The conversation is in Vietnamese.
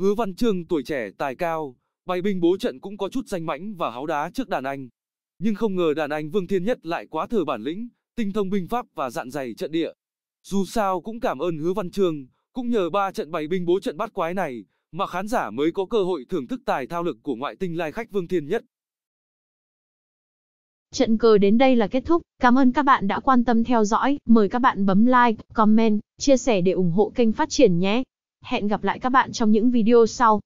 Hứa Văn Trương tuổi trẻ tài cao, bày binh bố trận cũng có chút danh mãnh và háo đá trước đàn anh. Nhưng không ngờ đàn anh Vương Thiên Nhất lại quá thừa bản lĩnh, tinh thông binh pháp và dạn dày trận địa. Dù sao cũng cảm ơn Hứa Văn Trương, cũng nhờ ba trận bày binh bố trận bắt quái này mà khán giả mới có cơ hội thưởng thức tài thao lực của ngoại tinh lai khách Vương Thiên Nhất. Trận cờ đến đây là kết thúc, cảm ơn các bạn đã quan tâm theo dõi, mời các bạn bấm like, comment, chia sẻ để ủng hộ kênh phát triển nhé. Hẹn gặp lại các bạn trong những video sau.